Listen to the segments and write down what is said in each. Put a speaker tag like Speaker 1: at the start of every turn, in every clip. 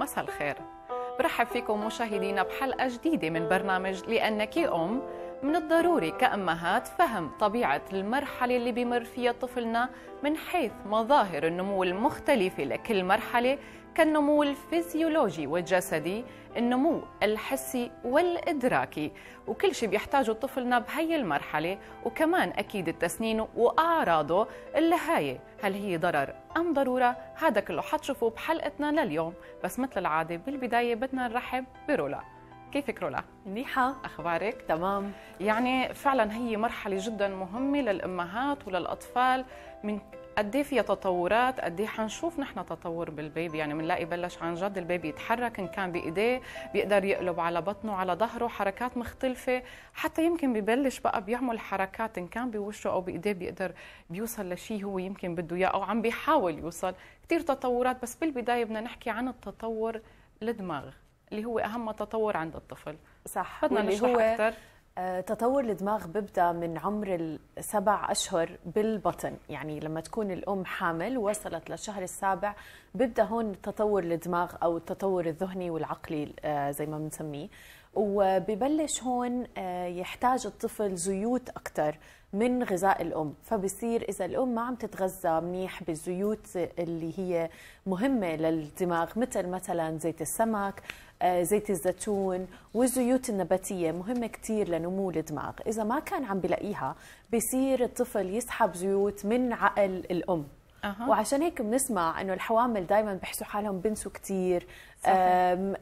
Speaker 1: مساء الخير برحب فيكم مشاهدينا بحلقة جديدة من برنامج لأنك أم من الضروري كأمهات فهم طبيعة المرحلة اللي بمر فيها طفلنا من حيث مظاهر النمو المختلفة لكل مرحلة كالنمو الفيزيولوجي والجسدي النمو الحسي والإدراكي وكل شيء بيحتاجه طفلنا بهي المرحلة وكمان أكيد التسنين وأعراضه اللي هاي هل هي ضرر أم ضرورة هذا كله حتشوفوه بحلقتنا لليوم بس مثل العادة بالبداية بدنا نرحب برولا كيفك رولا؟ منيحة أخبارك؟ تمام يعني فعلا هي مرحلة جدا مهمة للأمهات وللأطفال من قد ايه في تطورات قد ايه حنشوف نحن تطور بالبيبي يعني بنلاقي بلش عن جد البيبي يتحرك ان كان بايديه بيقدر يقلب على بطنه على ظهره حركات مختلفه حتى يمكن ببلش بقى بيعمل حركات ان كان بوشه او بايديه بيقدر بيوصل لشيء هو يمكن بده اياه او عم بيحاول يوصل كثير تطورات بس بالبدايه بدنا نحكي عن التطور الدماغ اللي هو اهم تطور عند الطفل صح
Speaker 2: بدنا نشرح أكثر. آه، تطور الدماغ بيبدا من عمر السبع اشهر بالبطن يعني لما تكون الام حامل وصلت للشهر السابع بيبدا هون تطور الدماغ او التطور الذهني والعقلي آه، زي ما بنسميه وببلش هون آه، يحتاج الطفل زيوت اكثر من غذاء الام فبصير اذا الام ما عم تتغذى منيح بالزيوت اللي هي مهمه للدماغ مثل مثلا زيت السمك آه، زيت الزيتون والزيوت النباتية مهمة كتير لنمو الدماغ إذا ما كان عم بلاقيها بصير الطفل يسحب زيوت من عقل الأم أه. وعشان هيك بنسمع انه الحوامل دائما بحسوا حالهم بنسوا كثير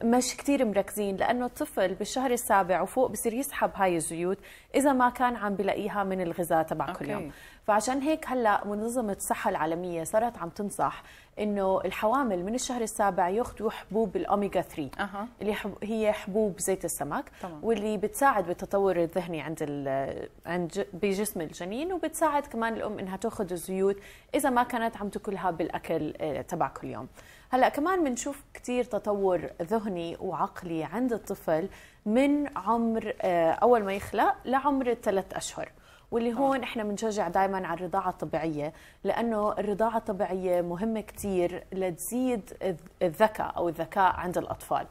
Speaker 2: مش كثير مركزين لانه الطفل بالشهر السابع وفوق بصير يسحب هاي الزيوت اذا ما كان عم بلاقيها من الغذاء تبع كل يوم فعشان هيك هلا منظمه الصحه العالميه صارت عم تنصح انه الحوامل من الشهر السابع ياخذوا حبوب الاوميجا 3 أه. اللي هي حبوب زيت السمك طبعا. واللي بتساعد بالتطور الذهني عند عند بجسم الجنين وبتساعد كمان الام انها تاخذ الزيوت اذا ما كانت عم تاكلها بالاكل آه، تبع كل يوم هلا كمان بنشوف كثير تطور ذهني وعقلي عند الطفل من عمر آه، اول ما يخلق لعمر الثلاث اشهر واللي هون احنا بنشجع دائما على الرضاعه الطبيعيه لانه الرضاعه الطبيعيه مهمه كثير لتزيد الذكاء او الذكاء عند الاطفال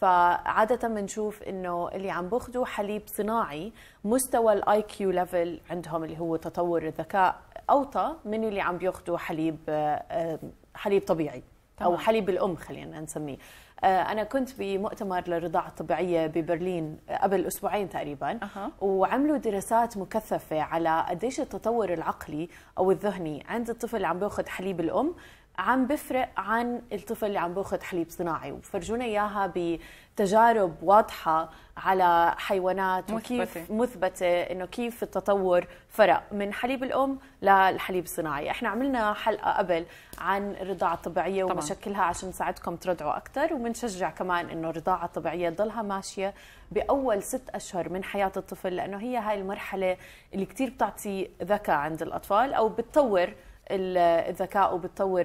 Speaker 2: فعادة بنشوف انه اللي عم بياخذوا حليب صناعي مستوى الاي كيو ليفل عندهم اللي هو تطور الذكاء اوطى من اللي عم بياخذوا حليب آه، حليب طبيعي. او حليب الام خلينا نسميه آه، انا كنت بمؤتمر للرضاعه الطبيعيه ببرلين قبل اسبوعين تقريبا أه. وعملوا دراسات مكثفه على قديش التطور العقلي او الذهني عند الطفل عم بياخذ حليب الام عم بفرق عن الطفل اللي عم باخذ حليب صناعي وبفرجونا اياها بتجارب واضحه على حيوانات مثبتة. وكيف مثبته انه كيف التطور فرق من حليب الام للحليب الصناعي، احنا عملنا حلقه قبل عن الرضاعه الطبيعيه طبعا. ومشاكلها عشان نساعدكم ترضعوا اكثر وبنشجع كمان انه الرضاعه الطبيعيه تضلها ماشيه باول ست اشهر من حياه الطفل لانه هي هاي المرحله اللي كثير بتعطي ذكاء عند الاطفال او بتطور الذكاء وبتطور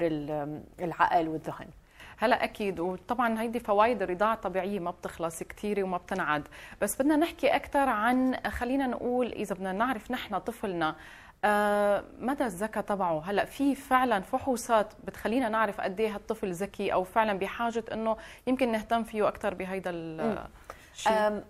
Speaker 2: العقل والذهن
Speaker 1: هلا اكيد وطبعا هيدي فوائد الرضاعه الطبيعيه ما بتخلص كثير وما بتنعد بس بدنا نحكي اكثر عن خلينا نقول اذا بدنا نعرف نحن طفلنا آه مدى الذكاء تبعه هلا في فعلا فحوصات بتخلينا نعرف قد ايه هالطفل ذكي او فعلا بحاجه انه يمكن نهتم فيه اكثر بهيدا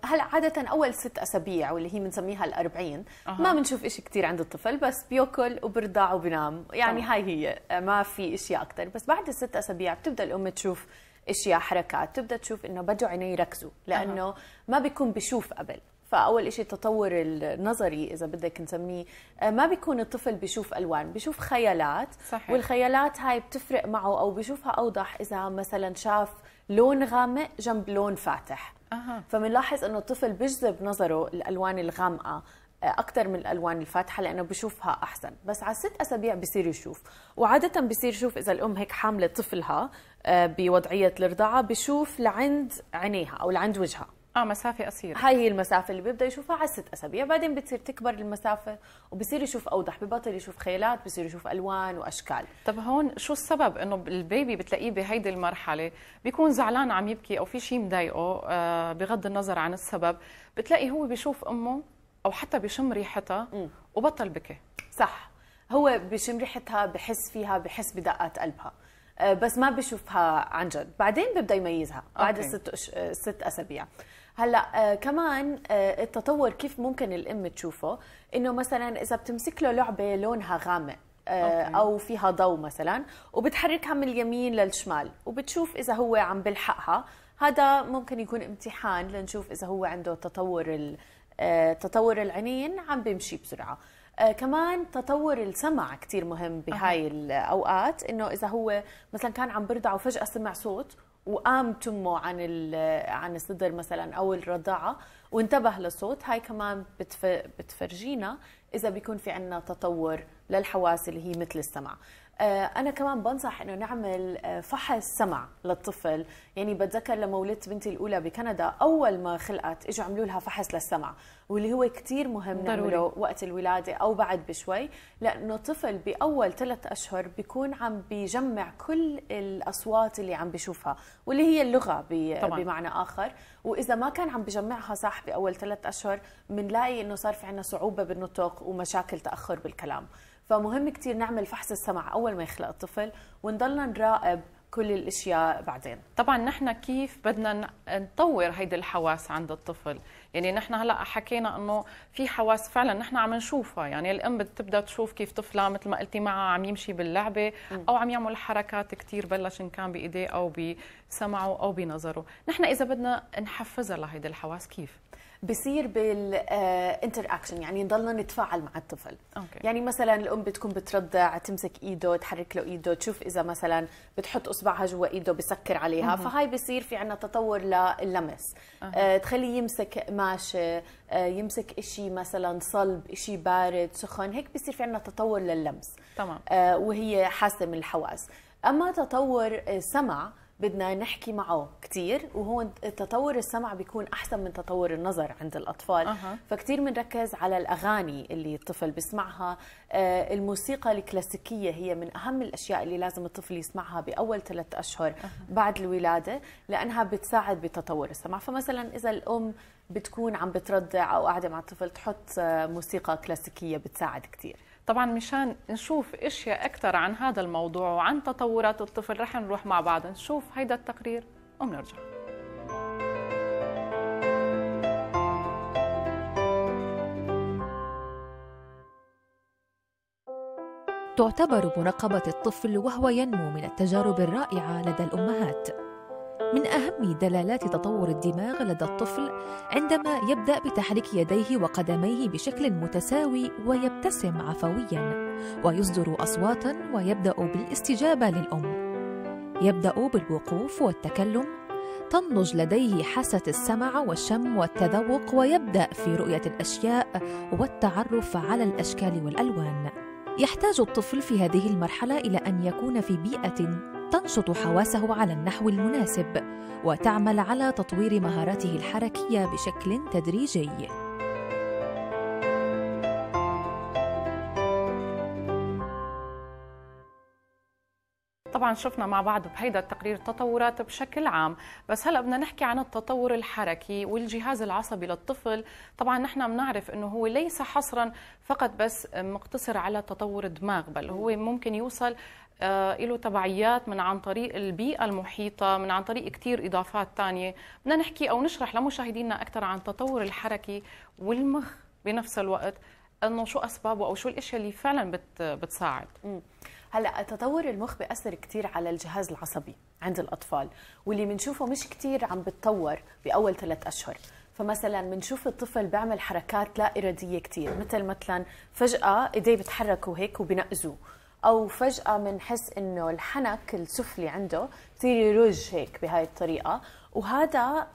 Speaker 2: هلا عاده اول ست اسابيع واللي هي بنسميها الأربعين أه. ما بنشوف إشي كثير عند الطفل بس بياكل وبرضع وبنام يعني طبعا. أه. هاي هي ما في إشي اكثر بس بعد الست اسابيع بتبدا الام تشوف اشياء حركات تبدا تشوف انه بدو عيني يركزوا لانه أه. ما بيكون بيشوف قبل فاول إشي التطور النظري اذا بدك نسميه أه، ما بيكون الطفل بيشوف الوان بيشوف خيالات صحيح. والخيالات هاي بتفرق معه او بيشوفها اوضح اذا مثلا شاف لون غامق جنب لون فاتح أه. فبنلاحظ انه الطفل بيجذب نظره الالوان الغامقه آه، اكثر من الالوان الفاتحه لانه بشوفها احسن بس على ست اسابيع بصير يشوف وعاده بصير يشوف اذا الام هيك حامله طفلها آه، بوضعيه الرضاعه بشوف لعند عينيها او لعند وجهها اه مسافه قصيره هاي هي المسافه اللي بيبدا يشوفها على ست اسابيع بعدين بتصير تكبر المسافه وبصير يشوف اوضح ببطل يشوف خيالات بصير يشوف الوان واشكال طب هون شو السبب انه البيبي بتلاقيه بهيدي
Speaker 1: المرحله بيكون زعلان عم يبكي او في شيء مضايقه آه بغض النظر عن السبب بتلاقي هو بيشوف امه او حتى بشم ريحتها وبطل بكي صح
Speaker 2: هو بشم ريحتها بحس فيها بحس بدقات قلبها آه، بس ما بشوفها عن جد بعدين ببدا يميزها بعد الست آه، ست اسابيع هلا آه كمان آه التطور كيف ممكن الام تشوفه انه مثلا اذا بتمسك له لعبه لونها غامق آه، او فيها ضوء مثلا وبتحركها من اليمين للشمال وبتشوف اذا هو عم بلحقها هذا ممكن يكون امتحان لنشوف اذا هو عنده تطور آه، تطور العينين عم بيمشي بسرعه آه كمان تطور السمع كثير مهم بهاي الأوقات إنه إذا هو مثلا كان عم برضع وفجأة سمع صوت وقام تمه عن عن الصدر مثلا او الرضاعه وانتبه لصوت هاي كمان بتفرجينا اذا بيكون في عندنا تطور للحواس اللي هي مثل السمع آه، انا كمان بنصح انه نعمل آه، فحص سمع للطفل يعني بتذكر لما ولدت بنتي الاولى بكندا اول ما خلقت اجوا عملوا لها فحص للسمع واللي هو كثير مهم نعمله وقت الولاده او بعد بشوي لانه الطفل باول ثلاث اشهر بيكون عم بيجمع كل الاصوات اللي عم بيشوفها واللي هي اللغه بمعنى اخر واذا ما كان عم بجمعها صح باول ثلاث اشهر بنلاقي انه صار في عندنا صعوبه بالنطق ومشاكل تاخر بالكلام فمهم كثير نعمل فحص السمع اول ما يخلق الطفل ونضلنا نراقب كل الاشياء بعدين طبعا نحن كيف بدنا نطور هيدي
Speaker 1: الحواس عند الطفل يعني نحن هلا حكينا انه في حواس فعلا نحن عم نشوفها يعني الام بتبدا تشوف كيف طفلها مثل ما قلتي معها عم يمشي باللعبه او عم يعمل حركات كثير بلش ان كان بايديه او بسمعه او بنظره نحن اذا بدنا نحفزها لهيدي الحواس كيف
Speaker 2: بصير بالانتر اكشن آه، يعني نضلنا نتفاعل مع الطفل أوكي. يعني مثلا الام بتكون بترضع تمسك ايده تحرك له ايده تشوف اذا مثلا بتحط اصبعها جوا ايده بسكر عليها مه. فهاي بصير في عندنا تطور للمس أه. تخلي تخليه يمسك ماشه آه، يمسك شيء مثلا صلب شيء بارد سخن هيك بصير في عندنا تطور لللمس تمام آه وهي حاسه من الحواس اما تطور آه، سمع بدنا نحكي معه كثير وهون تطور السمع بيكون احسن من تطور النظر عند الاطفال أه. فكثير بنركز على الاغاني اللي الطفل بيسمعها آه، الموسيقى الكلاسيكيه هي من اهم الاشياء اللي لازم الطفل يسمعها باول ثلاث اشهر أه. بعد الولاده لانها بتساعد بتطور السمع فمثلا اذا الام بتكون عم بترضع او قاعده مع الطفل تحط آه، موسيقى كلاسيكيه بتساعد كثير طبعا
Speaker 1: مشان نشوف اشياء اكثر عن هذا الموضوع وعن تطورات الطفل رح نروح مع بعض نشوف هيدا التقرير وبنرجع
Speaker 3: تعتبر مراقبة الطفل وهو ينمو من التجارب الرائعة لدى الأمهات من أهم دلالات تطور الدماغ لدى الطفل عندما يبدأ بتحريك يديه وقدميه بشكل متساوي ويبتسم عفوياً ويصدر أصواتاً ويبدأ بالاستجابة للأم. يبدأ بالوقوف والتكلم تنضج لديه حاسة السمع والشم والتذوق ويبدأ في رؤية الأشياء والتعرف على الأشكال والألوان. يحتاج الطفل في هذه المرحلة إلى أن يكون في بيئة تنشط حواسه على النحو المناسب وتعمل على تطوير مهاراته الحركيه بشكل تدريجي
Speaker 1: طبعا شفنا مع بعض بهيدا التقرير التطورات بشكل عام بس هلا بدنا نحكي عن التطور الحركي والجهاز العصبي للطفل طبعا نحن بنعرف انه هو ليس حصرا فقط بس مقتصر على تطور الدماغ بل هو ممكن يوصل آه، له تبعيات من عن طريق البيئة المحيطة من عن طريق كتير إضافات تانية بدنا نحكي أو نشرح لمشاهدينا أكثر عن تطور الحركة والمخ بنفس الوقت انه شو اسبابه او شو الاشياء اللي فعلا بت بتساعد
Speaker 2: هلا تطور المخ بياثر كثير على الجهاز العصبي عند الاطفال واللي بنشوفه مش كثير عم بتطور باول ثلاث اشهر فمثلا بنشوف الطفل بيعمل حركات لا اراديه كثير مثل مثلا فجاه ايديه بتحركوا هيك وبنقزوا او فجاه بنحس انه الحنك السفلي عنده بصير يرج هيك بهاي الطريقه وهذا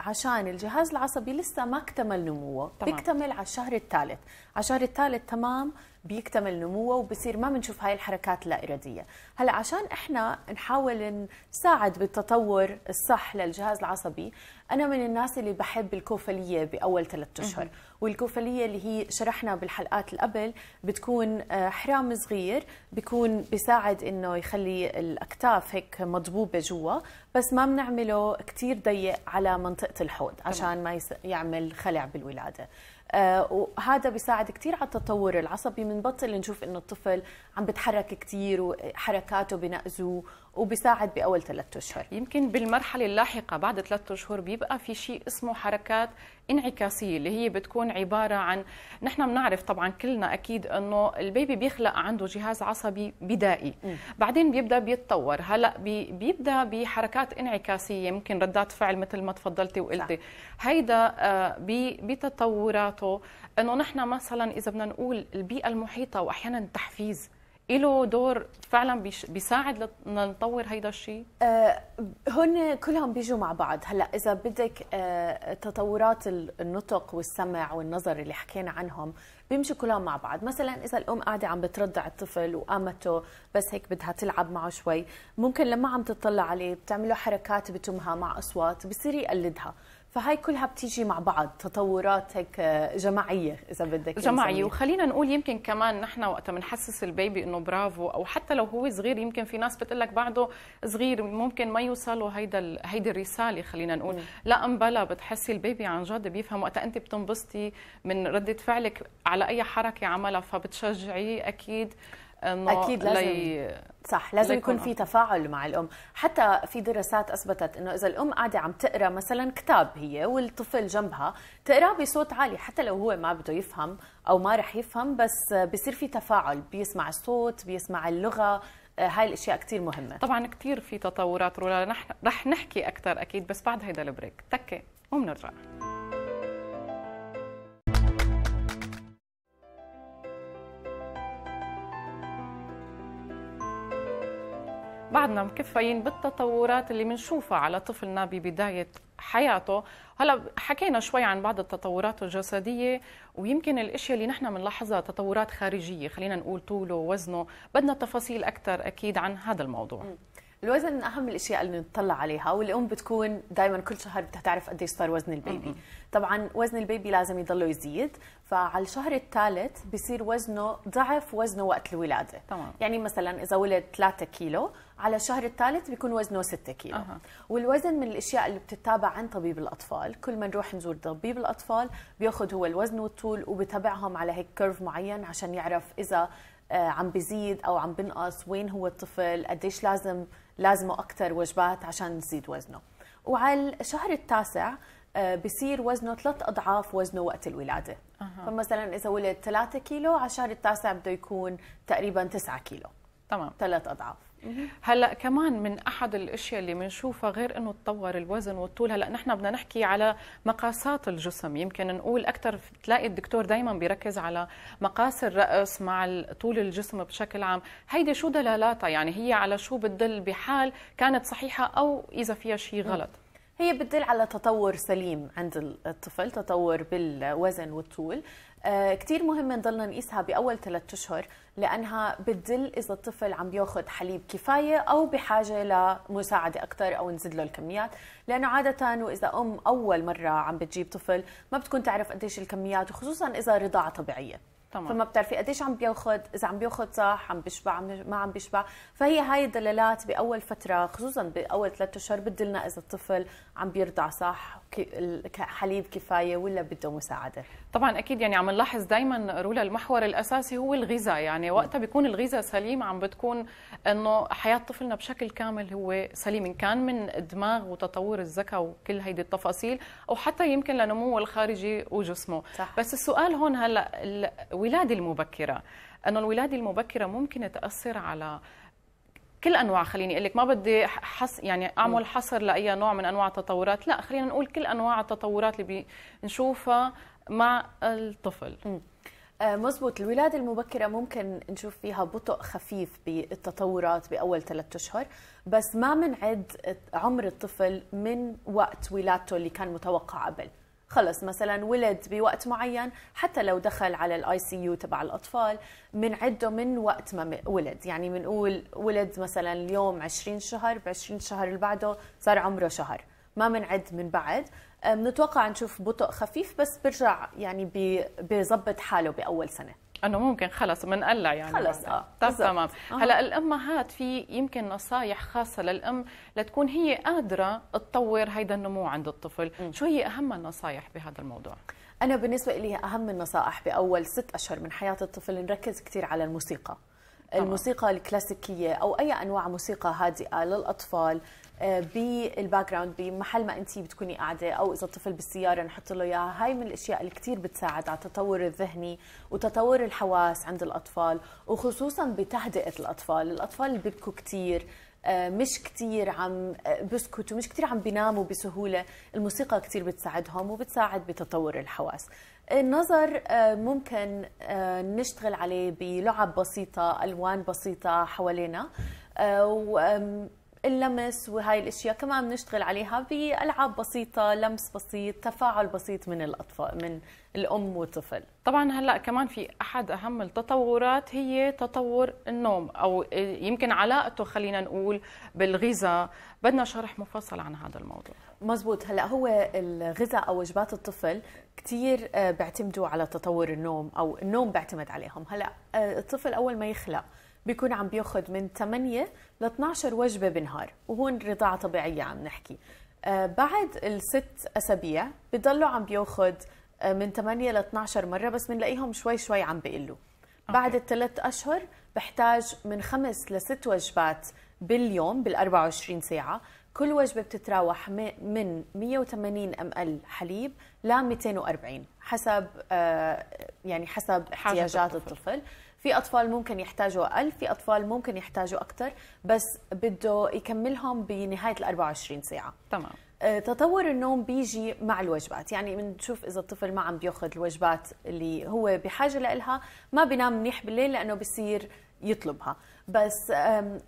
Speaker 2: عشان الجهاز العصبي لسه ما اكتمل نموه تمام. بيكتمل على الشهر الثالث على الشهر الثالث تمام بيكتمل نموه وبصير ما بنشوف هاي الحركات اللا اراديه هلا عشان احنا نحاول نساعد بالتطور الصح للجهاز العصبي انا من الناس اللي بحب الكوفليه باول ثلاثة اشهر والكوفليه اللي هي شرحنا بالحلقات اللي قبل بتكون آه، حرام صغير بيكون بيساعد انه يخلي الاكتاف هيك مضبوبه جوا بس ما بنعمله كثير ضيق على منطقه الحوض عشان ما يعمل خلع بالولاده آه وهذا بيساعد كثير على التطور العصبي بنبطل نشوف انه الطفل عم بتحرك كثير وحركاته بنقزوه وبيساعد باول ثلاثة
Speaker 1: اشهر يمكن بالمرحله اللاحقه بعد ثلاثة اشهر بيبقى في شيء اسمه حركات انعكاسيه اللي هي بتكون عباره عن نحن بنعرف طبعا كلنا اكيد انه البيبي بيخلق عنده جهاز عصبي بدائي م. بعدين بيبدا بيتطور هلا بي بيبدا بحركات انعكاسيه يمكن ردات فعل مثل ما تفضلتي وقلتي هيدا آه، بتطوراته انه نحن مثلا اذا بدنا نقول البيئه المحيطه واحيانا التحفيز له دور فعلا بيساعد لنطور هيدا الشيء؟
Speaker 3: آه
Speaker 2: هن كلهم بيجوا مع بعض، هلا اذا بدك آه، تطورات النطق والسمع والنظر اللي حكينا عنهم بيمشوا كلهم مع بعض، مثلا اذا الام قاعده عم بترضع الطفل وقامته بس هيك بدها تلعب معه شوي، ممكن لما عم تطلع عليه بتعمل له حركات بتمها مع اصوات بصير يقلدها، فهاي كلها بتيجي مع بعض تطورات هيك آه، جماعيه اذا بدك جماعيه
Speaker 1: وخلينا نقول يمكن كمان نحن وقتها بنحسس البيبي انه برافو او حتى لو هو صغير يمكن في ناس بتقول لك بعده صغير ممكن ما يوصلوا هيدا هيدي الرساله خلينا نقول مم. لا بلا بتحسي البيبي عن جد بيفهم وقتها انت بتنبسطي من رده فعلك على اي حركه عملها فبتشجعيه اكيد انه اكيد لازم لي... صح لازم يكون في آه.
Speaker 2: تفاعل مع الام حتى في دراسات اثبتت انه اذا الام قاعده عم تقرا مثلا كتاب هي والطفل جنبها تقرا بصوت عالي حتى لو هو ما بده يفهم او ما رح يفهم بس بصير في تفاعل بيسمع الصوت بيسمع اللغه آه، هاي الاشياء كثير مهمه
Speaker 1: طبعا كثير
Speaker 2: في تطورات
Speaker 1: رولا رح نحكي اكثر اكيد بس بعد هيدا البريك تكه ومنرجع بعدنا مكفيين بالتطورات اللي بنشوفها على طفلنا ببداية حياته هلا حكينا شوي عن بعض التطورات الجسديه ويمكن الاشياء اللي نحن بنلاحظها تطورات خارجيه خلينا نقول طوله
Speaker 2: ووزنه بدنا تفاصيل اكثر اكيد عن هذا الموضوع الوزن من اهم الاشياء اللي نطلع عليها والام بتكون دائما كل شهر بدها تعرف قديش صار وزن البيبي طبعا وزن البيبي لازم يضله يزيد فعلى الشهر الثالث بصير وزنه ضعف وزنه وقت الولاده تمام. يعني مثلا اذا ولد 3 كيلو على الشهر الثالث بيكون وزنه 6 كيلو أه. والوزن من الاشياء اللي بتتابع عن طبيب الاطفال كل ما نروح نزور طبيب الاطفال بياخذ هو الوزن والطول وبتابعهم على هيك كيرف معين عشان يعرف اذا آه، عم بزيد او عم بنقص وين هو الطفل قديش لازم لازمه اكثر وجبات عشان يزيد وزنه وعلى الشهر التاسع آه، بصير وزنه ثلاث اضعاف وزنه وقت الولاده أه. فمثلا اذا ولد 3 كيلو على الشهر التاسع بده يكون تقريبا 9 كيلو تمام ثلاث اضعاف هلا كمان من احد الاشياء اللي
Speaker 1: بنشوفها غير انه تطور الوزن والطول هلا نحن بدنا نحكي على مقاسات الجسم يمكن نقول اكثر تلاقي الدكتور دائما بيركز على مقاس الراس مع طول الجسم بشكل عام هيدي شو دلالاتها يعني هي على شو بتدل بحال كانت صحيحه او
Speaker 2: اذا فيها شيء غلط هي بتدل على تطور سليم عند الطفل تطور بالوزن والطول آه، كتير مهم نضلنا نقيسها بأول ثلاثة أشهر لأنها بتدل إذا الطفل عم بياخد حليب كفاية أو بحاجة لمساعدة أكثر أو نزيد له الكميات لأنه عادة وإذا أم أول مرة عم بتجيب طفل ما بتكون تعرف قديش الكميات وخصوصا إذا رضاعة طبيعية طمع. فما بتعرفي قديش عم بياخذ اذا عم بياخذ صح عم بيشبع ما عم بيشبع فهي هاي الدلالات باول فتره خصوصا باول ثلاثة اشهر بتدلنا اذا الطفل عم بيرضع صح حليب كفايه ولا بده مساعده
Speaker 1: طبعا اكيد يعني عم نلاحظ دائما رولا المحور الاساسي هو الغذاء يعني وقتها بيكون الغذاء سليم عم بتكون انه حياه طفلنا بشكل كامل هو سليم ان كان من دماغ وتطور الذكاء وكل هيدي التفاصيل او حتى يمكن لنموه الخارجي وجسمه صح. بس السؤال هون هلا الولاده المبكره انه الولاده المبكره ممكن تاثر على كل انواع خليني اقول لك ما بدي حص يعني اعمل حصر لاي نوع من انواع التطورات لا خلينا نقول كل انواع التطورات اللي بنشوفها
Speaker 2: مع الطفل مزبوط آه، الولادة المبكرة ممكن نشوف فيها بطء خفيف بالتطورات بأول ثلاثة أشهر بس ما منعد عمر الطفل من وقت ولادته اللي كان متوقع قبل خلص مثلا ولد بوقت معين حتى لو دخل على الاي سي يو تبع الاطفال بنعده من وقت ما ولد يعني بنقول ولد مثلا اليوم 20 شهر ب 20 شهر اللي بعده صار عمره شهر ما بنعد من بعد بنتوقع نشوف بطء خفيف بس برجع يعني بيظبط حاله باول سنه
Speaker 1: انه ممكن خلص بنقلع يعني خلص اه طب تمام آه. هلا الامهات في يمكن نصايح خاصه للام لتكون هي قادره تطور هيدا النمو عند الطفل م. شو هي اهم النصايح بهذا الموضوع
Speaker 2: انا بالنسبه لي اهم النصائح باول ست اشهر من حياه الطفل نركز كثير على الموسيقى الموسيقى الكلاسيكية أو أي أنواع موسيقى هادئة للأطفال آه، بالباك جراوند بمحل ما انت بتكوني قاعده او اذا الطفل بالسياره نحط له اياها هاي من الاشياء اللي كثير بتساعد على التطور الذهني وتطور الحواس عند الاطفال وخصوصا بتهدئه الاطفال الاطفال اللي بيبكوا كثير آه، مش كثير عم آه، بسكتوا مش كثير عم بيناموا بسهولة الموسيقى كثير بتساعدهم وبتساعد بتطور الحواس النظر ممكن نشتغل عليه بلعب بسيطة ألوان بسيطة حوالينا اللمس وهاي الاشياء كمان بنشتغل عليها بالعاب بسيطه لمس بسيط تفاعل بسيط من الاطفال من الام والطفل طبعا هلا كمان في احد اهم التطورات هي
Speaker 1: تطور النوم او يمكن علاقته خلينا نقول بالغذاء بدنا شرح
Speaker 2: مفصل عن هذا الموضوع مزبوط هلا هو الغذاء او وجبات الطفل كثير آه، بيعتمدوا على تطور النوم او النوم بيعتمد عليهم هلا آه، الطفل اول ما يخلق بيكون عم بياخذ من 8 ل 12 وجبه بالنهار وهون رضاعه طبيعيه عم نحكي آه، بعد الست اسابيع بضلوا عم بياخذ آه، من 8 ل 12 مره بس بنلاقيهم شوي شوي عم بيقلوا بعد الثلاث اشهر بحتاج من خمس لست وجبات باليوم بال 24 ساعه كل وجبه بتتراوح من 180 ام ال حليب ل 240 حسب آه، يعني حسب احتياجات الطفل. الطفل في اطفال ممكن يحتاجوا اقل في اطفال ممكن يحتاجوا اكثر بس بده يكملهم بنهايه ال 24 ساعه تمام آه، تطور النوم بيجي مع الوجبات يعني بنشوف اذا الطفل ما عم بياخذ الوجبات اللي هو بحاجه لها ما بينام منيح بالليل لانه بصير يطلبها بس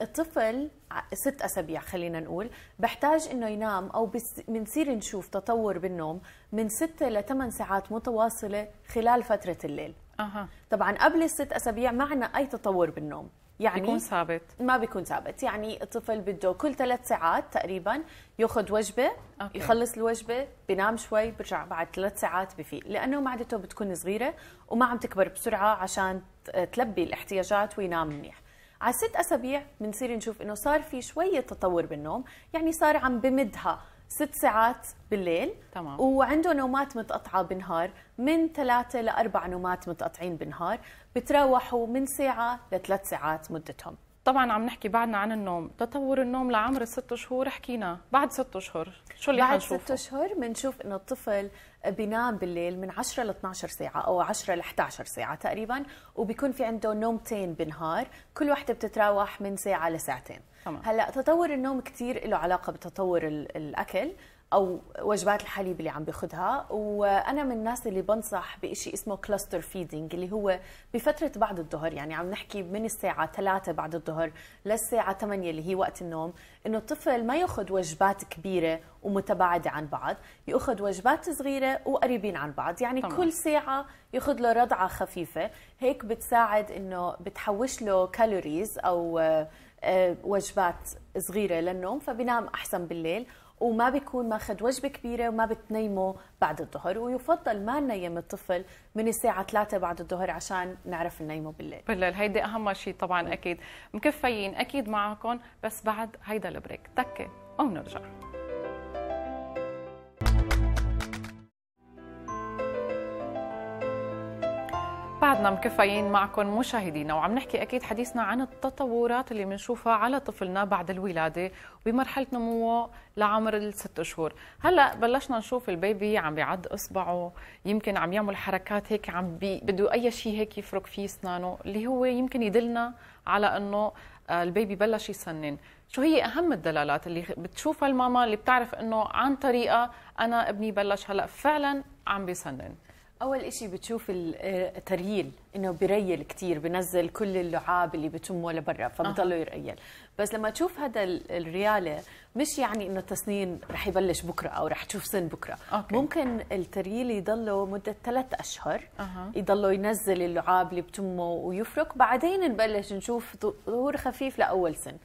Speaker 2: الطفل ست اسابيع خلينا نقول بحتاج انه ينام او بنصير نشوف تطور بالنوم من ستة ل 8 ساعات متواصله خلال فتره الليل أه. طبعا قبل الست اسابيع ما عندنا اي تطور بالنوم يعني بيكون ثابت ما بيكون ثابت يعني الطفل بده كل ثلاث ساعات تقريبا ياخذ وجبه أوكي. يخلص الوجبه بنام شوي برجع بعد ثلاث ساعات بفيق لانه معدته بتكون صغيره وما عم تكبر بسرعه عشان تلبي الاحتياجات وينام منيح على ست اسابيع بنصير نشوف انه صار في شويه تطور بالنوم يعني صار عم بمدها ست ساعات بالليل تمام وعنده نومات متقطعه بالنهار من ثلاثه لاربع نومات متقطعين بالنهار بتراوحوا من ساعه لثلاث ساعات مدتهم طبعا عم نحكي بعدنا عن النوم تطور النوم لعمر الست شهور حكينا
Speaker 1: بعد ست اشهر
Speaker 2: شو اللي بعد ست اشهر بنشوف انه الطفل بينام بالليل من 10 ل 12 ساعه او 10 ل 11 ساعه تقريبا وبيكون في عنده نومتين بالنهار كل وحده بتتراوح من ساعه لساعتين تمام. هلا تطور النوم كثير له علاقه بتطور الاكل او وجبات الحليب اللي عم باخذها وانا من الناس اللي بنصح بشيء اسمه كلاستر فيدنج اللي هو بفتره بعد الظهر يعني عم نحكي من الساعه 3 بعد الظهر للساعه 8 اللي هي وقت النوم انه الطفل ما ياخذ وجبات كبيره ومتباعده عن بعض ياخذ وجبات صغيره وقريبين عن بعض يعني طبعا. كل ساعه ياخذ له رضعه خفيفه هيك بتساعد انه بتحوش له كالوريز او آه، وجبات صغيره للنوم فبينام احسن بالليل وما بيكون ماخذ وجبة كبيرة وما بتنيمه بعد الظهر ويفضل ما ننيم الطفل من الساعة 3 بعد الظهر عشان نعرف ننيمه بالليل
Speaker 1: بالليل هيدي أهم شيء طبعا أكيد مكفيين أكيد معكم بس بعد هيدا البريك تكة ونرجع بعدنا مكفيين معكم مشاهدينا وعم نحكي اكيد حديثنا عن التطورات اللي بنشوفها على طفلنا بعد الولاده بمرحله نموه لعمر الست شهور، هلا بلشنا نشوف البيبي عم بيعد اصبعه، يمكن عم يعمل حركات هيك عم بي بده اي شيء هيك يفرك فيه اسنانه، اللي هو يمكن يدلنا على انه آه، البيبي بلش يسنن، شو هي اهم الدلالات اللي بتشوفها الماما اللي بتعرف انه عن طريقه انا ابني بلش هلا فعلا عم بيسنن؟
Speaker 2: اول شيء بتشوف الترييل آه، انه بيريل كثير بنزل كل اللعاب اللي بتمه لبرا فبضلوا أه. يريل بس لما تشوف هذا الرياله مش يعني انه التسنين رح يبلش بكره او رح تشوف سن بكره أوكي. ممكن الترييل يضله مده ثلاث اشهر أه. يضله ينزل اللعاب اللي بتمه ويفرك بعدين نبلش نشوف ظهور خفيف لاول سن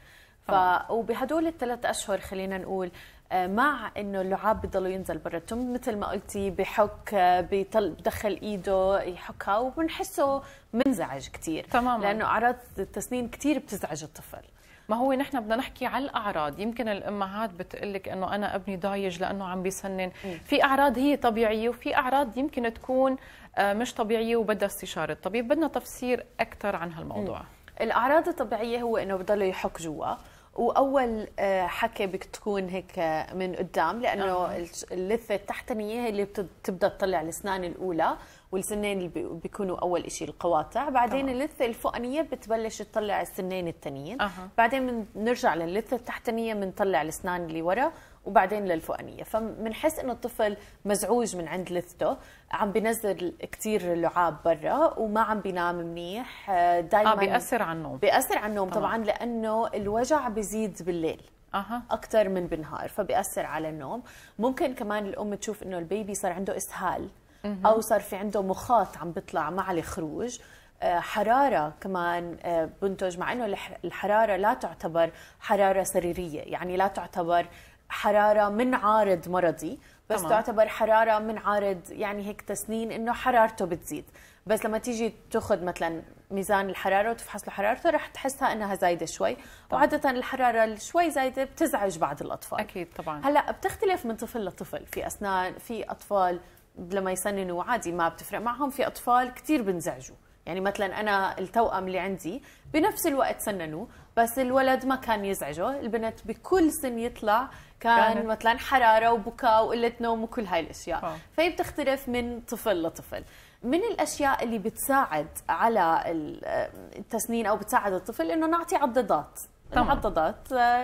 Speaker 2: ف... وبهدول الثلاث اشهر خلينا نقول مع انه اللعاب بضلوا ينزل برا التم مثل ما قلتي بحك بدخل ايده يحكها وبنحسه منزعج كثير تماما لانه اعراض
Speaker 1: التسنين كثير بتزعج الطفل ما هو نحن بدنا نحكي على الاعراض يمكن الامهات بتقلك انه انا ابني ضايج لانه عم بيسنن في اعراض هي طبيعيه وفي اعراض يمكن تكون آه، مش طبيعيه وبدها استشاره طبيب بدنا تفسير اكثر عن هالموضوع م.
Speaker 2: الاعراض الطبيعيه هو انه بضل يحك جوا واول آه، حكي بتكون هيك آه، من قدام لانه آه. اللثه التحتانيه هي اللي بتبدا تطلع الاسنان الاولى والسنين اللي بيكونوا اول شيء القواطع بعدين آه. اللثه الفوقانيه بتبلش تطلع السنين التانيين آه. بعدين بنرجع للثه التحتانيه بنطلع الاسنان اللي ورا وبعدين للفوقانيه فبنحس انه الطفل مزعوج من عند لثته عم بنزل كثير لعاب برا وما عم بينام منيح دائما آه, آه، بياثر على النوم بياثر على النوم طبعا, طبعاً لانه الوجع بزيد بالليل اها اكثر من بالنهار فبياثر على النوم ممكن كمان الام تشوف انه البيبي صار عنده اسهال او صار في عنده مخاط عم بيطلع مع الخروج آه، حراره كمان آه، بنتج مع انه الحراره لا تعتبر حراره سريريه يعني لا تعتبر حراره من عارض مرضي بس طمع. تعتبر حراره من عارض يعني هيك تسنين انه حرارته بتزيد بس لما تيجي تاخذ مثلا ميزان الحراره وتفحص له حرارته رح تحسها انها زايده شوي طبعا. وعاده الحراره الشوي زايده بتزعج بعض الاطفال اكيد طبعا هلا بتختلف من طفل لطفل في اسنان في اطفال لما يسننوا عادي ما بتفرق معهم في اطفال كثير بنزعجوا يعني مثلا انا التوأم اللي عندي بنفس الوقت سننوا بس الولد ما كان يزعجه البنت بكل سن يطلع كان مثلا حراره وبكاء وقله نوم وكل هاي الاشياء أوه. فهي بتختلف من طفل لطفل من الاشياء اللي بتساعد على التسنين او بتساعد الطفل انه نعطي عضادات طبعا. العضادات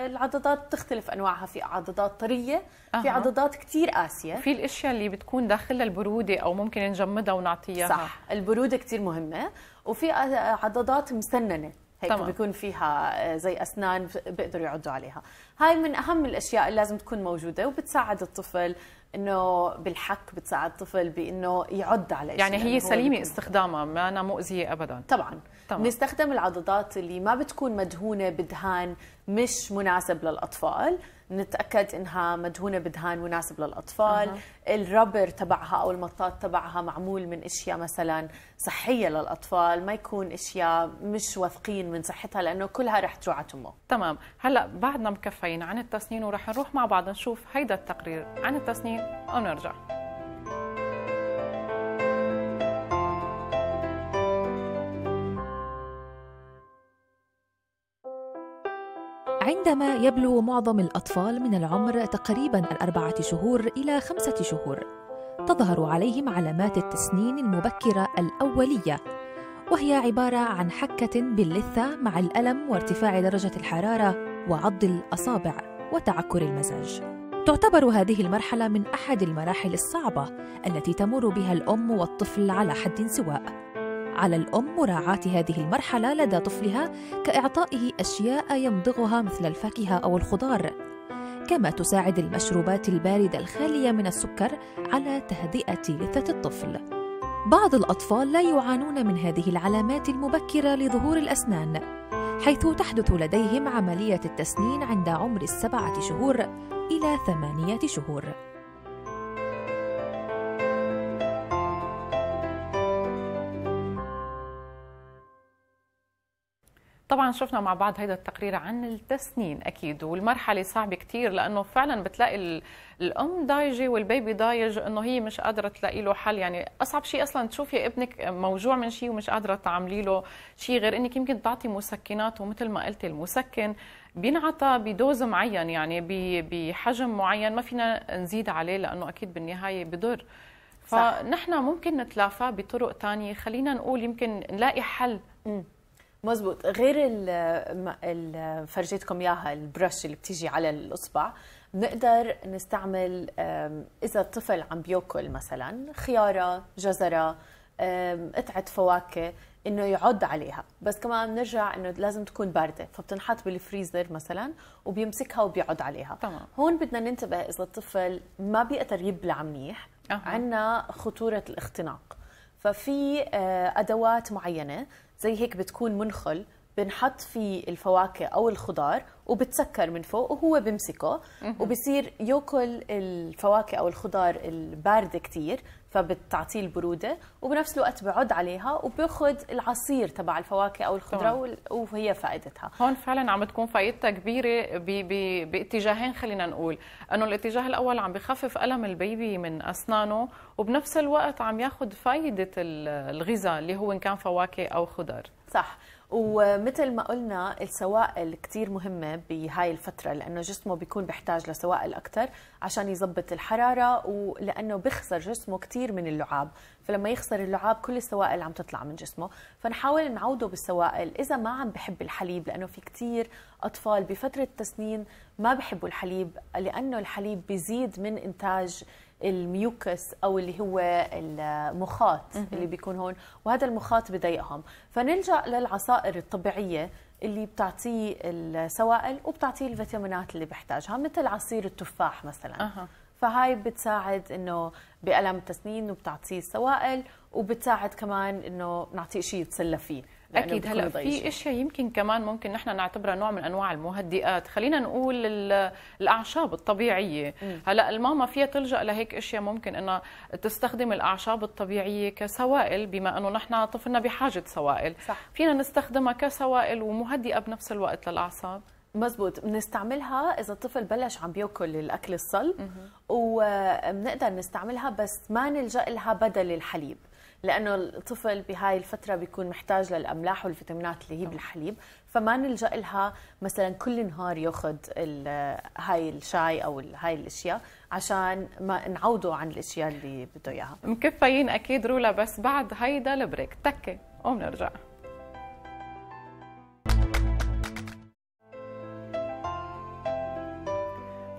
Speaker 2: العضادات بتختلف انواعها في عضادات طريه أه. في عضادات كثير قاسيه في الاشياء اللي بتكون داخلها البروده او ممكن نجمدها ونعطيها صح البروده كثير مهمه وفي عضادات مسننه هيك طبعا. بيكون فيها آه، زي اسنان بيقدروا يعدوا عليها هاي من اهم الاشياء اللي لازم تكون موجوده وبتساعد الطفل انه بالحك بتساعد الطفل بانه يعض على يعني هي سليمه استخدامها
Speaker 1: ما أنا مؤذيه ابدا طبعا
Speaker 2: طبعا بنستخدم العضادات اللي ما بتكون مدهونه بدهان مش مناسب للاطفال نتاكد انها مدهونه بدهان مناسب للاطفال أه. الربر تبعها او المطاط تبعها معمول من اشياء مثلا صحيه للاطفال ما يكون اشياء مش واثقين من صحتها لانه كلها رح تروح على تمه تمام هلا بعدنا مكفيين عن التسنين ورح نروح مع بعض
Speaker 1: نشوف هيدا التقرير عن التسنين ونرجع
Speaker 3: عندما يبلغ معظم الأطفال من العمر تقريبا الأربعة شهور إلى خمسة شهور تظهر عليهم علامات التسنين المبكرة الأولية وهي عبارة عن حكة باللثة مع الألم وارتفاع درجة الحرارة وعض الأصابع وتعكر المزاج تعتبر هذه المرحلة من أحد المراحل الصعبة التي تمر بها الأم والطفل على حد سواء على الأم مراعاة هذه المرحلة لدى طفلها كإعطائه أشياء يمضغها مثل الفاكهة أو الخضار كما تساعد المشروبات الباردة الخالية من السكر على تهدئة لثة الطفل بعض الأطفال لا يعانون من هذه العلامات المبكرة لظهور الأسنان حيث تحدث لديهم عملية التسنين عند عمر السبعة شهور إلى ثمانية شهور
Speaker 1: طبعا شفنا مع بعض هذا التقرير عن التسنين اكيد والمرحله صعبه كثير لانه فعلا بتلاقي الام ضايجه والبيبي ضايج انه هي مش قادره تلاقي له حل يعني اصعب شيء اصلا تشوفي ابنك موجوع من شيء ومش قادره تعملي له شيء غير انك يمكن تعطي مسكنات ومثل ما قلتي المسكن بينعطى بدوز معين يعني بحجم معين ما فينا نزيد عليه لانه اكيد بالنهايه بضر فنحن ممكن نتلافاه بطرق ثانيه خلينا نقول يمكن نلاقي
Speaker 2: حل م. مزبوط غير ال فرجيتكم اياها البرش اللي بتيجي على الاصبع بنقدر نستعمل اذا الطفل عم بياكل مثلا خياره جزره قطعه فواكه انه يعض عليها بس كمان بنرجع انه لازم تكون بارده فبتنحط بالفريزر مثلا وبيمسكها وبيعض عليها تمام. هون بدنا ننتبه اذا الطفل ما بيقدر يبلع منيح عندنا خطوره الاختناق ففي آه، ادوات معينه زي هيك بتكون منخل بنحط فيه الفواكه او الخضار وبتسكر من فوق وهو بمسكه وبصير ياكل الفواكه او الخضار البارده كثير فبتعطيه البروده وبنفس الوقت بعد عليها وباخذ العصير تبع الفواكه او الخضره وهي
Speaker 1: فائدتها هون فعلا عم تكون فائدتها كبيره باتجاهين خلينا نقول انه الاتجاه الاول عم بخفف الم البيبي من اسنانه وبنفس الوقت عم ياخذ
Speaker 2: فائده الغذاء اللي هو ان كان فواكه او خضار صح ومثل ما قلنا السوائل كثير مهمة بهاي الفترة لأنه جسمه بيكون بحتاج لسوائل اكثر عشان يظبط الحرارة ولأنه بخسر جسمه كثير من اللعاب فلما يخسر اللعاب كل السوائل عم تطلع من جسمه فنحاول نعوده بالسوائل إذا ما عم بحب الحليب لأنه في كثير أطفال بفترة تسنين ما بحبوا الحليب لأنه الحليب بيزيد من إنتاج الميوكس او اللي هو المخاط اللي بيكون هون وهذا المخاط بضايقهم فنلجا للعصائر الطبيعيه اللي بتعطيه السوائل وبتعطيه الفيتامينات اللي بحتاجها مثل عصير التفاح مثلا أه. فهاي بتساعد انه بألم التسنين وبتعطيه السوائل وبتساعد كمان انه نعطيه شيء يتسلى فيه اكيد هلا في اشياء يمكن كمان
Speaker 1: ممكن نحن نعتبرها نوع من انواع المهدئات خلينا نقول الاعشاب الطبيعيه هلا الماما فيها تلجا لهيك اشياء ممكن انها تستخدم الاعشاب الطبيعيه كسوائل بما انه نحن طفلنا بحاجه سوائل صح. فينا نستخدمها كسوائل ومهدئه
Speaker 2: بنفس الوقت للاعصاب مزبوط بنستعملها اذا الطفل بلش عم بياكل الاكل الصلب وبنقدر نستعملها بس ما نلجا لها بدل الحليب لانه الطفل بهاي الفتره بيكون محتاج للاملاح والفيتامينات اللي هي نعم. بالحليب فما نلجا لها مثلا كل نهار ياخذ هاي الشاي او هاي الاشياء عشان ما نعوضه عن الاشياء اللي بده اياها مكفيين اكيد رولا
Speaker 1: بس بعد هيدا البريك تكه وبنرجع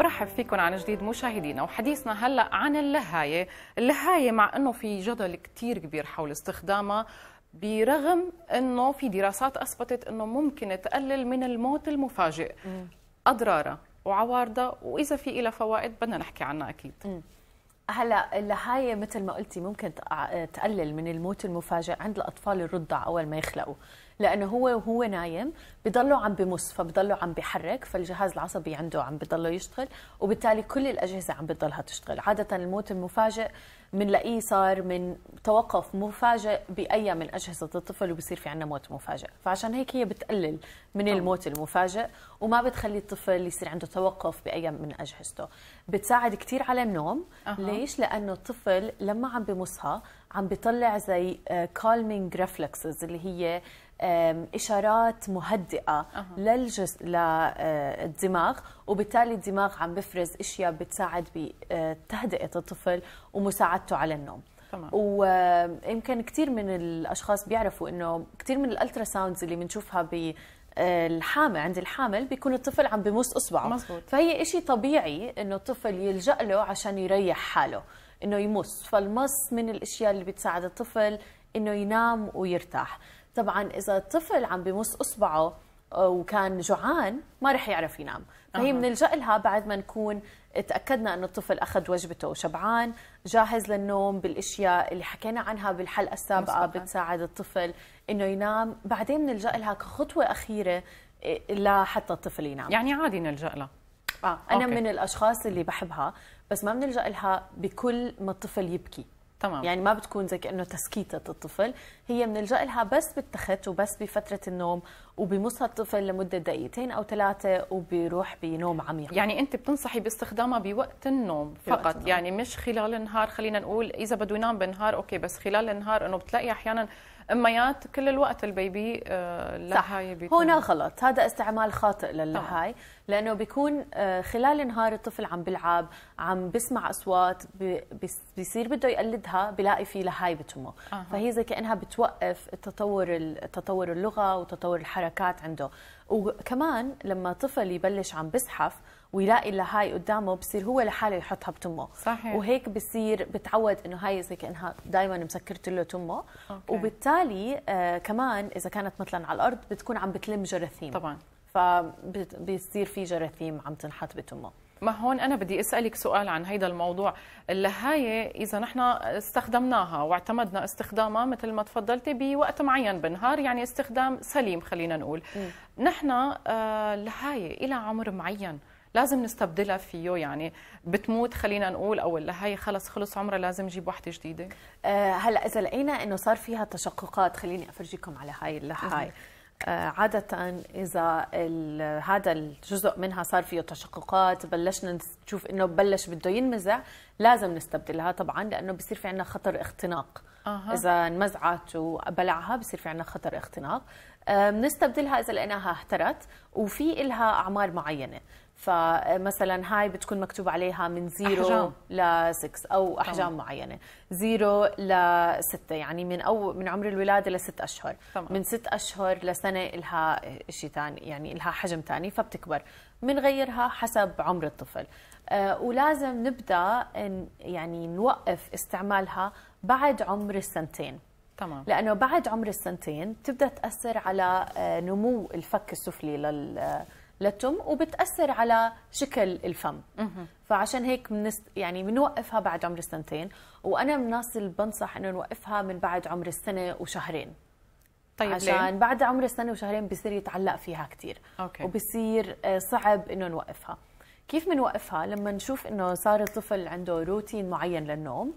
Speaker 1: برحب فيكم عن جديد مشاهدينا وحديثنا هلا عن اللهايه، اللهايه مع انه في جدل كثير كبير حول استخدامها برغم انه في دراسات اثبتت انه ممكن تقلل من الموت المفاجئ اضرارها وعوارضها واذا في لها فوائد
Speaker 2: بدنا نحكي عنها اكيد. هلا اللهاية مثل ما قلتي ممكن تقلل من الموت المفاجئ عند الأطفال الرضع أول ما يخلقوا لانه هو وهو نايم بضله عم بمص فبضله عم بحرك فالجهاز العصبي عنده عم بضله يشتغل وبالتالي كل الاجهزه عم بتضلها تشتغل عاده الموت المفاجئ بنلاقيه صار من توقف مفاجئ باي من اجهزه الطفل وبصير في عندنا موت مفاجئ فعشان هيك هي بتقلل من الموت المفاجئ وما بتخلي الطفل يصير عنده توقف باي من اجهزته بتساعد كثير على النوم أه. ليش لانه الطفل لما عم بمصها عم بيطلع زي كالمينج آه، ريفلكسز اللي هي اشارات مهدئه للجس... للدماغ آه، وبالتالي الدماغ عم بفرز اشياء بتساعد بتهدئه آه، الطفل ومساعدته على النوم تمام. ويمكن كثير من الاشخاص بيعرفوا انه كثير من الالترا ساوندز اللي بنشوفها ب آه، الحامل عند الحامل بيكون الطفل عم بمص اصبعه مزبوط. فهي إشي طبيعي انه الطفل يلجا له عشان يريح حاله انه يمص فالمص من الاشياء اللي بتساعد الطفل انه ينام ويرتاح طبعا اذا الطفل عم بمص اصبعه آه، وكان جوعان ما رح يعرف ينام فهي بنلجا لها بعد ما نكون تاكدنا انه الطفل اخذ وجبته وشبعان جاهز للنوم بالاشياء اللي حكينا عنها بالحلقه السابقه بتساعد الطفل انه ينام بعدين بنلجا لها كخطوه اخيره لحتى الطفل ينام يعني عادي نلجا لها آه. انا أوكي. من الاشخاص اللي بحبها بس ما بنلجا لها بكل ما الطفل يبكي تمام يعني ما بتكون زي كانه تسكيته الطفل هي بنلجا لها بس بالتخت وبس بفتره النوم وبمصها الطفل لمده دقيقتين او ثلاثه وبيروح بنوم عميق يعني انت بتنصحي باستخدامها
Speaker 1: بوقت النوم فقط بوقت النوم. يعني مش خلال النهار خلينا نقول اذا بده ينام بالنهار اوكي بس خلال النهار انه بتلاقي احيانا اميات كل الوقت البيبي اللهاي آه، بيكون هنا غلط
Speaker 2: هذا استعمال خاطئ للهاي لانه بيكون آه، خلال النهار الطفل عم بيلعب عم بسمع اصوات بيصير بده يقلدها بلاقي في لهاي بتمه أه. فهي زي كانها بتوقف التطور تطور اللغه وتطور الحركات عنده وكمان لما طفل يبلش عم بزحف ويلاقي اللي هاي قدامه بصير هو لحاله يحطها بتمه صحيح. وهيك بصير بتعود انه هاي زي كانها دائما مسكرت له تمه أوكي. وبالتالي آه كمان اذا كانت مثلا على الارض بتكون عم بتلم جراثيم طبعا فبيصير في جراثيم عم تنحط بتمه ما هون انا بدي
Speaker 1: اسالك سؤال عن هذا الموضوع اللهايه اذا نحن استخدمناها واعتمدنا استخدامها مثل ما تفضلتي بوقت معين بالنهار يعني استخدام سليم خلينا نقول م. نحن اللهايه آه، الى عمر معين لازم نستبدلها فيه يعني بتموت خلينا نقول او لا هي خلص خلص عمرها لازم نجيب واحدة جديده آه هلا اذا
Speaker 2: لقينا انه صار فيها تشققات خليني افرجيكم على هاي اللحاي آه، عادة إذا هذا الجزء منها صار فيه تشققات بلشنا نشوف إنه بلش بده ينمزع لازم نستبدلها طبعا لأنه بصير في عندنا خطر اختناق أه. إذا انمزعت وبلعها بصير في عندنا خطر اختناق آه، بنستبدلها اذا لقيناها احترت وفي إلها اعمار معينه فمثلا هاي بتكون مكتوب عليها من 0 ل 6 او احجام طبعا. معينه 0 ل 6 يعني من او من عمر الولاده لست اشهر طبعا. من 6 اشهر لسنه لها شيء ثاني يعني لها حجم ثاني فبتكبر بنغيرها حسب عمر الطفل أه ولازم نبدا يعني نوقف استعمالها بعد عمر السنتين تمام لانه بعد عمر السنتين بتبدا تاثر على آه، نمو الفك السفلي لل آه، للتم وبتاثر على شكل الفم فعشان هيك منس يعني بنوقفها بعد عمر السنتين وانا من الناس اللي بنصح انه نوقفها من بعد عمر السنه وشهرين طيب عشان ليه؟ بعد عمر السنه وشهرين بصير يتعلق فيها كثير وبصير آه، صعب انه نوقفها كيف بنوقفها لما نشوف انه صار الطفل عنده روتين معين للنوم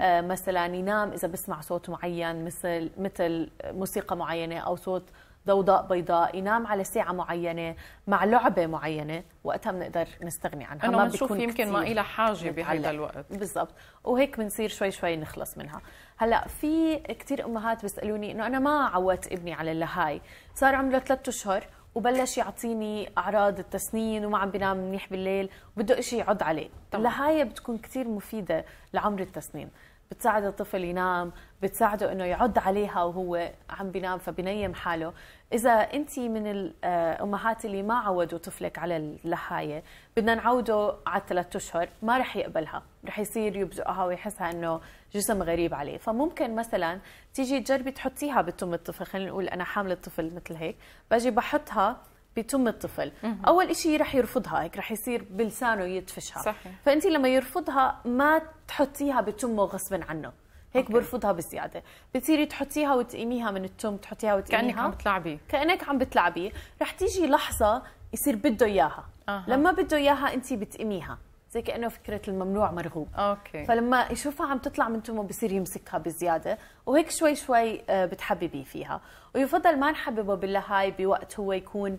Speaker 2: آه مثلا ينام اذا بسمع صوت معين مثل مثل موسيقى معينه او صوت ضوضاء بيضاء ينام على ساعه معينه مع لعبه معينه وقتها بنقدر نستغني عنها ما بنشوف يمكن ما إلى حاجه بهذا الوقت بالضبط وهيك بنصير شوي شوي نخلص منها هلا في كثير امهات بيسالوني انه انا ما عودت ابني على اللهاي صار عمره ثلاثة اشهر وبلش يعطيني اعراض التسنين وما عم بينام منيح بالليل وبده شيء يعض عليه طبعا. لهاي بتكون كثير مفيده لعمر التسنين بتساعد الطفل ينام بتساعده انه يعد عليها وهو عم بينام فبنيم حاله اذا انت من الامهات آه، اللي ما عودوا طفلك على اللحايه بدنا نعوده على الثلاث اشهر ما رح يقبلها رح يصير يبزقها آه، ويحسها انه جسم غريب عليه فممكن مثلا تيجي تجربي تحطيها بتم الطفل خلينا نقول انا حامل الطفل مثل هيك باجي بحطها بتم الطفل اول شيء رح يرفضها هيك رح يصير بلسانه يدفشها صحيح. فانت لما يرفضها ما تحطيها بتمه غصبا عنه هيك أوكي. برفضها بزياده بتصيري تحطيها وتقيميها من التم تحطيها وتقيميها كانك عم بتلعبي كانك عم بتلعبي رح تيجي لحظه يصير بده اياها أه. لما بده اياها انت بتقيميها زي كانه فكره الممنوع مرغوب اوكي فلما يشوفها عم تطلع من تمه بصير يمسكها بزياده وهيك شوي شوي آه، بتحببي فيها ويفضل ما نحببه باللهاي بوقت هو يكون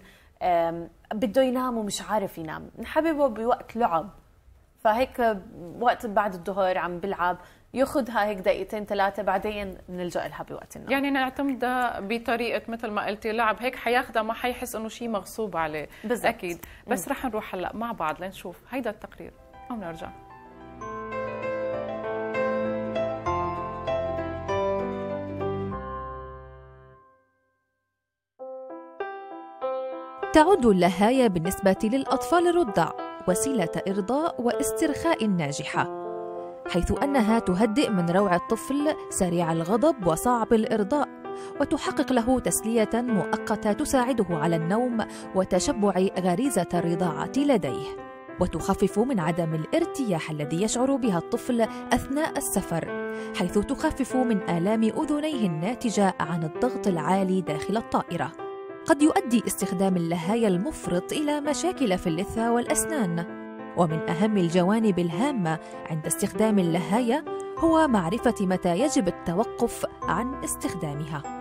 Speaker 2: بده ينام ومش عارف ينام نحببه بوقت لعب فهيك وقت بعد الظهر عم بلعب ياخذها هيك دقيقتين ثلاثه بعدين بنلجا لها بوقت النوم
Speaker 1: يعني نعتمدها بطريقه مثل ما قلتي لعب هيك حياخذها ما حيحس انه شيء مغصوب عليه بالزبط. اكيد بس رح نروح هلا مع بعض لنشوف هيدا التقرير او نرجع
Speaker 3: تعد اللهاية بالنسبة للأطفال الرضع وسيلة إرضاء واسترخاء ناجحة حيث أنها تهدئ من روع الطفل سريع الغضب وصعب الإرضاء وتحقق له تسلية مؤقتة تساعده على النوم وتشبع غريزة الرضاعة لديه وتخفف من عدم الارتياح الذي يشعر بها الطفل أثناء السفر حيث تخفف من آلام أذنيه الناتجة عن الضغط العالي داخل الطائرة قد يؤدي استخدام اللهاية المفرط إلى مشاكل في اللثة والأسنان ومن أهم الجوانب الهامة عند استخدام اللهاية هو معرفة متى يجب التوقف عن استخدامها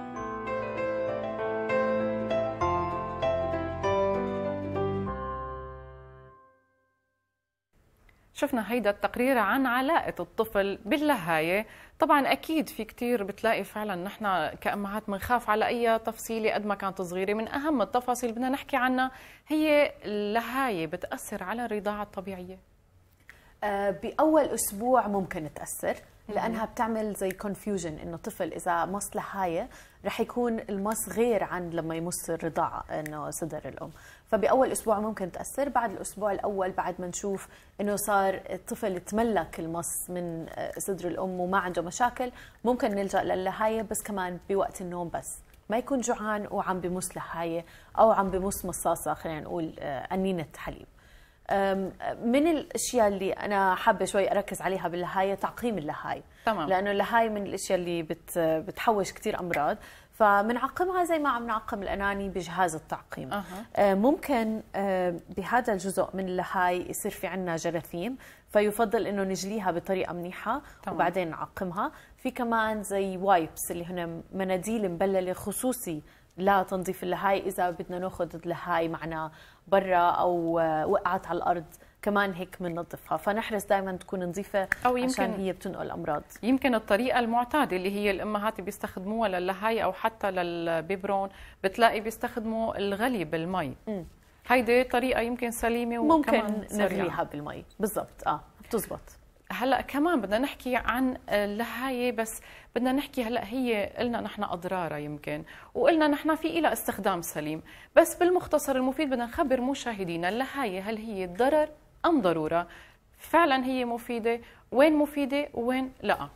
Speaker 1: شفنا هيدا التقرير عن علاقة الطفل باللهاية طبعا أكيد في كتير بتلاقي فعلا نحن كأمهات بنخاف على أي تفصيلة قد ما كانت صغيرة من أهم التفاصيل بدنا نحكي عنها هي اللهاية بتأثر على الرضاعة الطبيعية
Speaker 2: آه، بأول أسبوع ممكن تأثر لانها بتعمل زي كونفيوجن انه طفل اذا مص لهاية رح يكون المص غير عن لما يمص الرضاعه انه صدر الام فباول اسبوع ممكن تاثر بعد الاسبوع الاول بعد ما نشوف انه صار الطفل تملك المص من آه، صدر الام وما عنده مشاكل ممكن نلجا للهاية بس كمان بوقت النوم بس ما يكون جوعان وعم بمص لهاية او عم بمص مصاصه خلينا نقول آه، انينه حليب آه، من الاشياء اللي انا حابه شوي اركز عليها باللهايه تعقيم اللهاية تمام. لانه اللهاية من الاشياء اللي بتحوش كثير امراض فمنعقمها زي ما عم نعقم الاناني بجهاز التعقيم أه. ممكن آه، بهذا الجزء من الهاي يصير في عندنا جراثيم فيفضل انه نجليها بطريقه منيحه طبعا. وبعدين نعقمها في كمان زي وايبس اللي هن مناديل مبلله خصوصي لتنظيف اللهاي اذا بدنا ناخذ اللهاي معنا برا او آه، وقعت على الارض كمان هيك بننظفها فنحرص دائما تكون نظيفه أو يمكن عشان هي بتنقل امراض يمكن الطريقه المعتاده اللي هي الامهات
Speaker 1: بيستخدموها للهاي او حتى للبيبرون بتلاقي بيستخدموا الغلي بالمي هيدي طريقه يمكن سليمه وكمان ممكن نغليها
Speaker 2: بالمي بالضبط اه
Speaker 1: بتزبط هلا كمان بدنا نحكي عن اللهايه بس بدنا نحكي هلا هي قلنا نحن اضرارها يمكن وقلنا نحن في لها استخدام سليم بس بالمختصر المفيد بدنا نخبر مشاهدينا اللهايه هل هي ضرر ام ضروره فعلا هي مفيده وين مفيده وين
Speaker 2: لا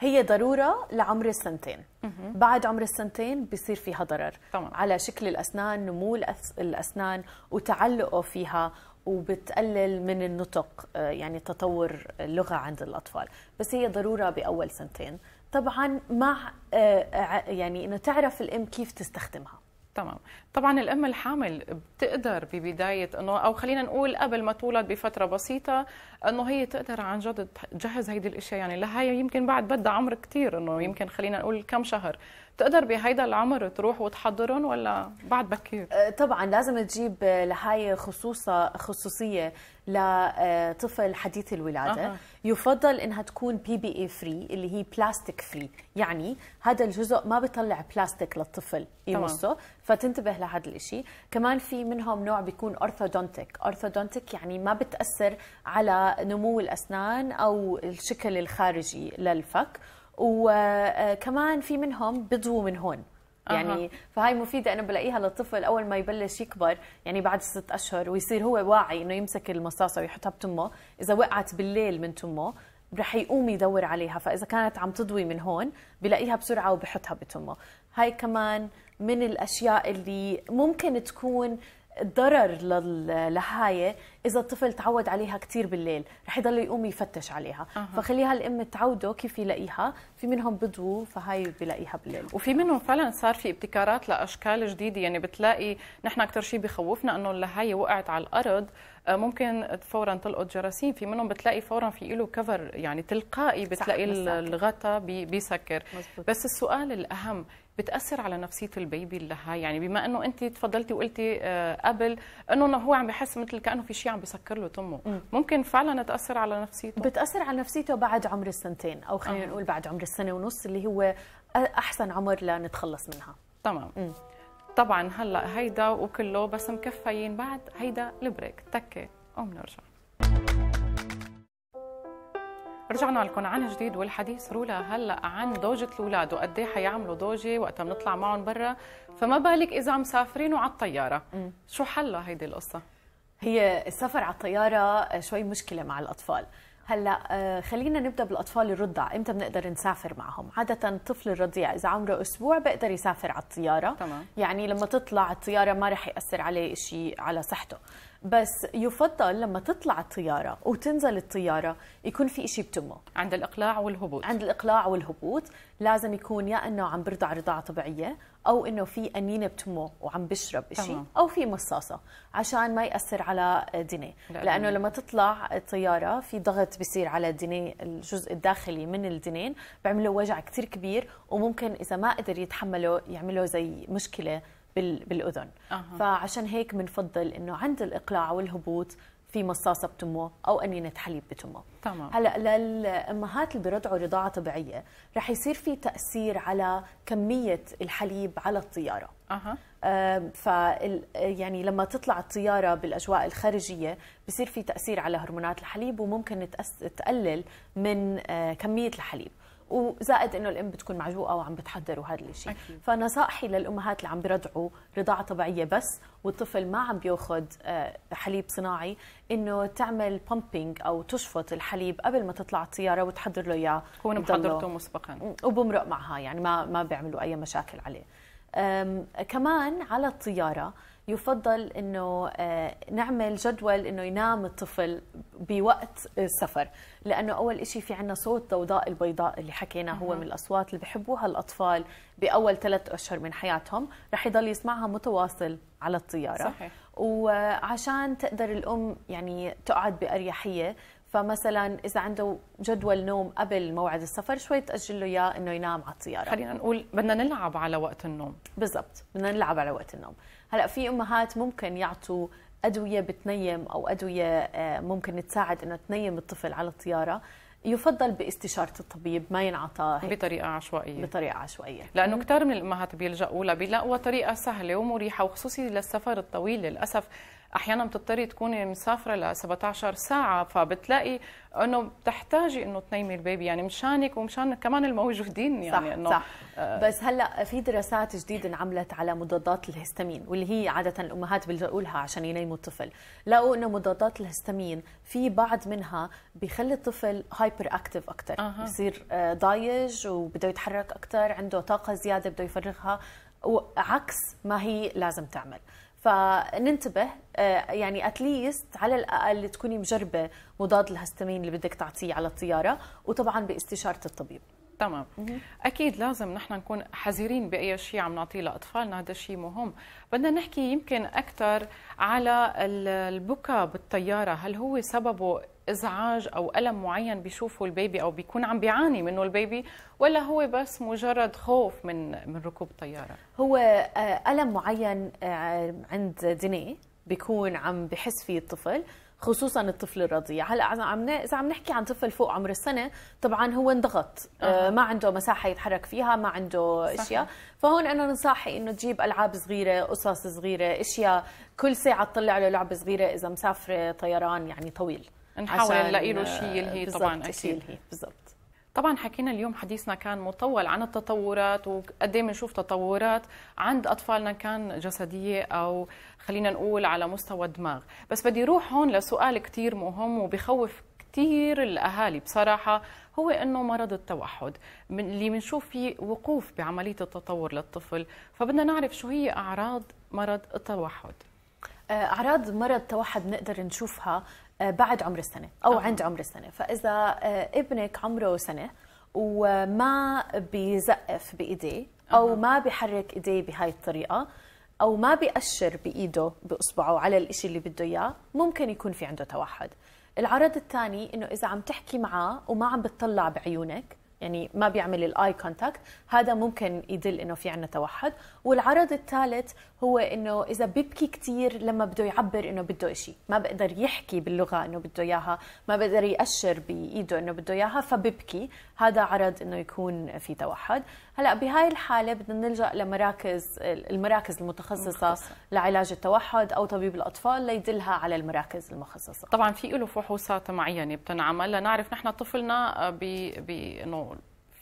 Speaker 2: هي ضرورة لعمر السنتين بعد عمر السنتين بصير فيها ضرر طبعا. على شكل الأسنان نمو الأسنان وتعلقه فيها وبتقلل من النطق آه، يعني تطور اللغة عند الأطفال بس هي ضرورة بأول سنتين طبعا مع آه، يعني انه تعرف الام كيف تستخدمها تمام طبعا الام الحامل
Speaker 1: بتقدر ببدايه انه او خلينا نقول قبل ما تولد بفتره بسيطه انه هي تقدر عن جد تجهز هيدي الاشياء يعني لهي يمكن بعد بدها عمر كثير انه يمكن خلينا نقول كم شهر تقدر بهيدا العمر تروح وتحضرهم ولا
Speaker 2: بعد بكير أه، طبعا لازم تجيب أه، لهاي خصوصه خصوصيه لطفل أه، حديث الولاده أه. يفضل انها تكون بي بي اي فري اللي هي بلاستيك فري يعني هذا الجزء ما بيطلع بلاستيك للطفل يمسه فتنتبه لهذا الشيء كمان في منهم نوع بيكون اورثودونتيك اورثودونتيك يعني ما بتاثر على نمو الاسنان او الشكل الخارجي للفك وكمان في منهم بيضوا من هون يعني أه. فهاي مفيدة أنا بلاقيها للطفل أول ما يبلش يكبر يعني بعد ست أشهر ويصير هو واعي إنه يمسك المصاصة ويحطها بتمه إذا وقعت بالليل من تمه رح يقوم يدور عليها فإذا كانت عم تضوي من هون بلاقيها بسرعة وبحطها بتمه هاي كمان من الأشياء اللي ممكن تكون ضرر للهاية اذا الطفل تعود عليها كثير بالليل رح يضل يقوم يفتش عليها أه. فخليها الام تعوده كيف يلاقيها في منهم بدو فهي بلاقيها بالليل
Speaker 1: وفي منهم فعلا صار في ابتكارات لاشكال جديده يعني بتلاقي نحن اكثر شيء بخوفنا انه هي وقعت على الارض آه، ممكن فورا تلقط جراثيم في منهم بتلاقي فورا في له كفر يعني تلقائي بتلاقي الغطا بيسكر مزبوط. بس السؤال الاهم بتاثر على نفسيه البيبي اللي هاي يعني بما انه انت تفضلتي وقلتي آه، قبل انه هو عم بحس مثل كانه في شيء عم بيسكر له تمه ممكن فعلا تاثر على
Speaker 2: نفسيته بتاثر على نفسيته بعد عمر السنتين او خلينا آه. نقول بعد عمر السنه ونص اللي هو احسن عمر لنتخلص منها تمام مم.
Speaker 1: طبعا هلا هيدا وكله بس مكفيين بعد هيدا البريك تكه وبنرجع رجعنا لكم عن جديد والحديث رولا هلا عن ضوجة الاولاد وقد ايه حيعملوا ضوجة وقتها بنطلع معهم برا فما بالك اذا مسافرين وعلى الطياره شو حلها هيدي القصه
Speaker 2: هي السفر على الطياره آه، شوي مشكله مع الاطفال هلا آه، خلينا نبدا بالاطفال الرضع امتى بنقدر نسافر معهم عاده الطفل الرضيع اذا عمره اسبوع بيقدر يسافر على الطياره تمام. يعني لما تطلع الطياره ما رح ياثر عليه شيء على صحته بس يفضل لما تطلع الطياره وتنزل الطياره يكون في شيء بتمه عند الاقلاع والهبوط عند الاقلاع والهبوط لازم يكون يا انه عم برضع رضاعه طبيعيه او انه في انينه بتمه وعم بشرب شيء او في مصاصه عشان ما ياثر على دني لا لانه لما تطلع الطياره في ضغط بيصير على دني الجزء الداخلي من الدنين بيعمل له وجع كثير كبير وممكن اذا ما قدر يتحمله يعمله زي مشكله بالاذن أه. فعشان هيك بنفضل انه عند الاقلاع والهبوط في مصاصة بتمه أو أنينة حليب بتمه تمام. هلا للأمهات اللي برضعوا رضاعة طبيعية رح يصير في تأثير على كمية الحليب على الطيارة أه. ف يعني لما تطلع الطياره بالاجواء الخارجيه بصير في تاثير على هرمونات الحليب وممكن تقلل من آه، كميه الحليب وزائد انه الام بتكون معجوقه وعم بتحضر وهذا الشيء فنصائحي للامهات اللي عم بيرضعوا رضاعه طبيعيه بس والطفل ما عم بياخذ آه، حليب صناعي انه تعمل بامبينج او تشفط الحليب قبل ما تطلع الطياره وتحضر له اياه كون محضرته مسبقا وبمرق معها يعني ما ما بيعملوا اي مشاكل عليه كمان على الطياره يفضل انه آه، نعمل جدول انه ينام الطفل بوقت السفر لانه اول شيء في عنا صوت ضوضاء البيضاء اللي حكينا هو من الاصوات اللي بحبوها الاطفال باول ثلاث اشهر من حياتهم رح يضل يسمعها متواصل على الطياره صحيح. وعشان تقدر الام يعني تقعد باريحيه فمثلا اذا عنده جدول نوم قبل موعد السفر شوي تاجل له اياه انه ينام على الطياره خلينا نقول بدنا نلعب على وقت النوم بالضبط بدنا نلعب على وقت النوم هلا في امهات ممكن يعطوا ادويه بتنيم او ادويه آه، ممكن تساعد انه تنيم الطفل على الطياره يفضل باستشارة الطبيب ما ينعطى بطريقة عشوائية بطريقة
Speaker 1: عشوائية لأنه كثير من الأمهات بيلجؤوا لها بيلاقوا طريقة سهلة ومريحة وخصوصي للسفر الطويل للأسف احيانا بتضطري تكوني مسافره ل 17 ساعه فبتلاقي انه بتحتاجي انه تنيمي البيبي يعني مشانك ومشان كمان الموجودين يعني صح انه صح آه بس
Speaker 2: هلا في دراسات جديده انعملت على مضادات الهستامين واللي هي عاده الامهات بيلجؤوا لها عشان ينيموا الطفل لقوا انه مضادات الهستامين في بعض منها بيخلي الطفل هايبر اكتف اكثر أه. بصير ضايج وبده يتحرك اكثر عنده طاقه زياده بده يفرغها وعكس ما هي لازم تعمل فننتبه آه، يعني اتليست على الاقل تكوني مجربه مضاد الهستامين اللي بدك تعطيه على الطياره وطبعا باستشاره الطبيب تمام اكيد لازم نحن
Speaker 1: نكون حذرين باي شيء عم نعطيه لاطفالنا هذا شيء مهم بدنا نحكي يمكن اكثر على البكاء بالطياره هل هو سببه ازعاج او الم معين بيشوفه البيبي او بيكون عم بيعاني منه البيبي ولا هو بس مجرد خوف من من ركوب الطياره
Speaker 2: هو آه، الم معين آه، عند ديني بيكون عم بحس فيه الطفل خصوصا الطفل الرضيع هلا عم اذا عم نحكي عن طفل فوق عمر السنه طبعا هو انضغط آه. ما عنده مساحه يتحرك فيها ما عنده صحيح. اشياء فهون انا ننصحي انه تجيب العاب صغيره قصص صغيره اشياء كل ساعه تطلع له لعبه صغيره اذا مسافره طيران يعني طويل نحاول نلاقي له شيء يلهي آه، طبعا اكيد بالضبط
Speaker 1: طبعا حكينا اليوم حديثنا كان مطول عن التطورات وقد إيه بنشوف تطورات عند اطفالنا كان جسديه او خلينا نقول على مستوى الدماغ بس بدي روح هون لسؤال كثير مهم وبخوف كثير الاهالي بصراحه هو انه مرض التوحد من اللي بنشوف فيه وقوف بعمليه التطور للطفل فبدنا نعرف شو هي اعراض مرض التوحد
Speaker 2: آه، اعراض مرض التوحد بنقدر نشوفها آه، بعد عمر السنه او عند عمر السنه فاذا آه، ابنك عمره سنه وما بيزقف بايديه او ما بيحرك ايديه بهاي الطريقه او ما بيأشر بايده باصبعه على الشيء اللي بده اياه ممكن يكون في عنده توحد العرض الثاني انه اذا عم تحكي معاه وما عم بتطلع بعيونك يعني ما بيعمل الاي كونتاكت هذا ممكن يدل انه في عندنا توحد والعرض الثالث هو انه اذا بيبكي كثير لما بده يعبر انه بده شيء ما بقدر يحكي باللغه انه بده اياها ما بقدر ياشر بايده انه بده اياها فببكي هذا عرض انه يكون في توحد هلا بهاي الحاله بدنا نلجا لمراكز المراكز المتخصصه مخصصة. لعلاج التوحد او طبيب الاطفال ليدلها على المراكز المخصصه
Speaker 1: طبعا في له فحوصات معينه بتنعمل لنعرف نحن طفلنا ب بي...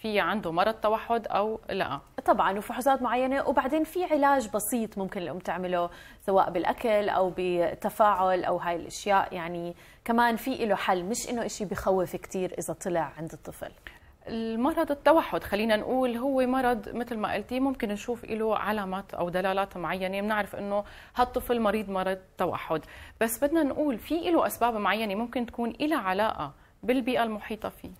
Speaker 1: في عنده مرض توحد او لا
Speaker 2: طبعا وفحوصات معينه وبعدين في علاج بسيط ممكن الام تعمله سواء بالاكل او بتفاعل او هاي الاشياء يعني كمان في له حل مش انه شيء بخوف كثير اذا طلع عند الطفل المرض التوحد خلينا نقول هو مرض
Speaker 1: مثل ما قلتي ممكن نشوف له علامات او دلالات معينه بنعرف انه هالطفل مريض مرض توحد بس بدنا نقول في له اسباب معينه ممكن تكون لها علاقه بالبيئه المحيطه فيه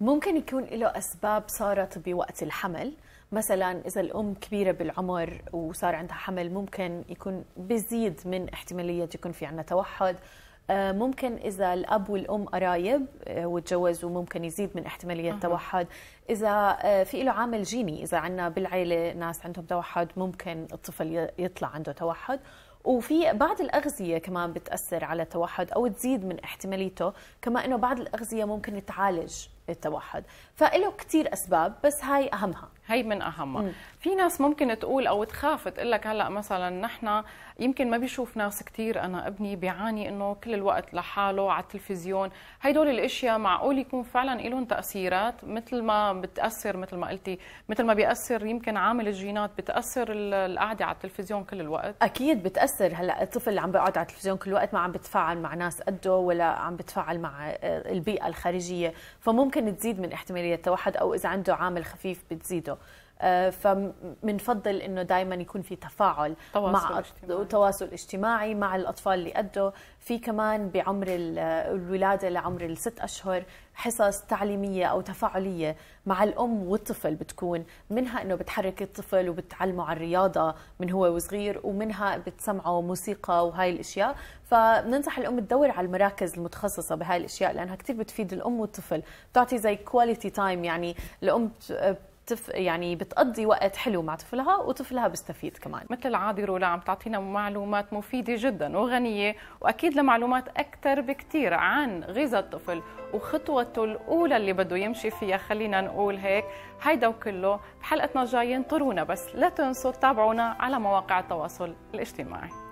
Speaker 2: ممكن يكون له اسباب صارت بوقت الحمل مثلا اذا الام كبيره بالعمر وصار عندها حمل ممكن يكون بزيد من احتماليه يكون في عندنا توحد آه، ممكن إذا الأب والأم قرايب آه، وتجوزوا ممكن يزيد من احتمالية التوحد إذا آه، في له عامل جيني إذا عندنا بالعيلة ناس عندهم توحد ممكن الطفل يطلع عنده توحد وفي بعض الأغذية كمان بتأثر على التوحد أو تزيد من احتماليته كما أنه بعض الأغذية ممكن تعالج التوحد فإله كتير أسباب بس هاي أهمها هي من اهمها
Speaker 1: في ناس ممكن تقول او تخاف تقول لك هلا مثلا نحن يمكن ما بيشوف ناس كثير انا ابني بيعاني انه كل الوقت لحاله على التلفزيون هدول الاشياء معقول يكون فعلا لهم تاثيرات مثل ما بتاثر مثل ما قلتي مثل ما
Speaker 2: بياثر يمكن عامل الجينات بتاثر القعده على
Speaker 1: التلفزيون كل الوقت
Speaker 2: اكيد بتاثر هلا الطفل اللي عم بيقعد على التلفزيون كل الوقت ما عم بتفاعل مع ناس قده ولا عم بتفاعل مع البيئه الخارجيه فممكن تزيد من احتماليه التوحد او اذا عنده عامل خفيف بتزيده له آه، فمنفضل انه دائما يكون في تفاعل تواصل مع اجتماعي. وتواصل اجتماعي مع الاطفال اللي قده في كمان بعمر الولاده لعمر الست اشهر حصص تعليميه او تفاعليه مع الام والطفل بتكون منها انه بتحرك الطفل وبتعلمه على الرياضه من هو وصغير ومنها بتسمعه موسيقى وهاي الاشياء فبننصح الام تدور على المراكز المتخصصه بهاي الاشياء لانها كثير بتفيد الام والطفل بتعطي زي كواليتي تايم يعني الام بتف يعني بتقضي وقت حلو مع طفلها وطفلها بيستفيد كمان مثل العاده رولا عم تعطينا معلومات
Speaker 1: مفيدة جدا وغنية وأكيد لمعلومات أكثر بكثير عن غذاء الطفل وخطوته الأولى اللي بده يمشي فيها خلينا نقول هيك هيدا وكله بحلقتنا الجاية انطرونا بس لا تنسوا تتابعونا على مواقع التواصل الاجتماعي